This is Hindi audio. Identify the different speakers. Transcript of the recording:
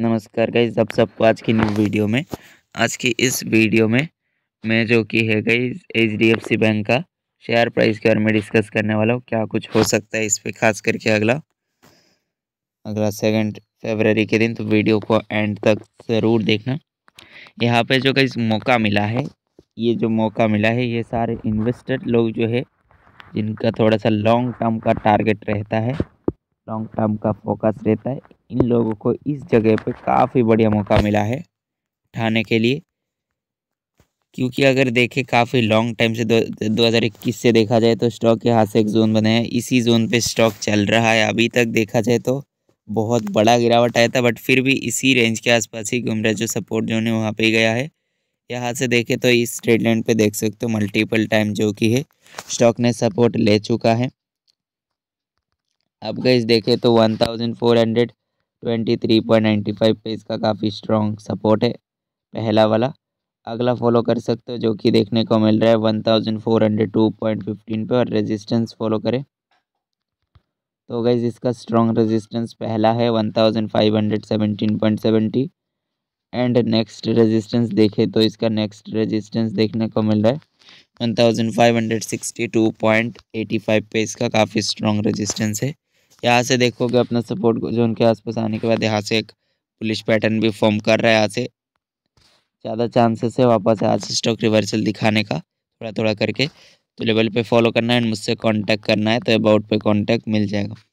Speaker 1: नमस्कार गाइज सब सबको आज की न्यू वीडियो में आज की इस वीडियो में मैं जो कि है गई H D F C bank का शेयर प्राइस के बारे में डिस्कस करने वाला हूँ क्या कुछ हो सकता है इस पर खास करके अगला अगला सेकंड फरवरी के दिन तो वीडियो को एंड तक ज़रूर देखना यहाँ पे जो कई मौका मिला है ये जो मौका मिला है ये सारे इन्वेस्टर लोग जो है जिनका थोड़ा सा लॉन्ग टर्म का टारगेट रहता है लॉन्ग टर्म का फोकस रहता है इन लोगों को इस जगह पे काफ़ी बढ़िया मौका मिला है उठाने के लिए क्योंकि अगर देखें काफ़ी लॉन्ग टाइम से दो हज़ार इक्कीस से देखा जाए तो स्टॉक के हाथ से एक जोन बने हैं इसी जोन पे स्टॉक चल रहा है अभी तक देखा जाए तो बहुत बड़ा गिरावट आया था बट फिर भी इसी रेंज के आसपास ही घूम रहा जो सपोर्ट जोन है वहाँ पे ही गया है यहाँ से देखें तो इस ट्रेड लाइन पर देख सकते हो मल्टीपल टाइम जो कि है स्टॉक ने सपोर्ट ले चुका है अब गई देखें तो one thousand four hundred twenty three point ninety five पे इसका काफ़ी स्ट्रॉन्ग सपोर्ट है पहला वाला अगला फॉलो कर सकते हो जो कि देखने को मिल रहा है one thousand four hundred two point fifteen पे और रेजिस्टेंस फॉलो करें तो गई इसका स्ट्रॉन्ग रेजिस्टेंस पहला है one thousand five hundred seventeen point seventy and next resistance देखें तो इसका नेक्स्ट रेजिस्टेंस देखने को मिल रहा है one thousand five hundred sixty two point eighty five पे इसका काफ़ी स्ट्रॉन्ग रेजिस्टेंस है यहाँ से देखोगे अपना सपोर्ट जोन के आसपास आने के बाद यहाँ से एक पुलिस पैटर्न भी फॉर्म कर रहा है यहाँ से ज़्यादा चांसेस है वापस यहाँ से स्टॉक रिवर्सल दिखाने का थोड़ा थोड़ा करके तो लेवल पे फॉलो करना है एंड मुझसे कांटेक्ट करना है तो अबाउट पे कांटेक्ट मिल जाएगा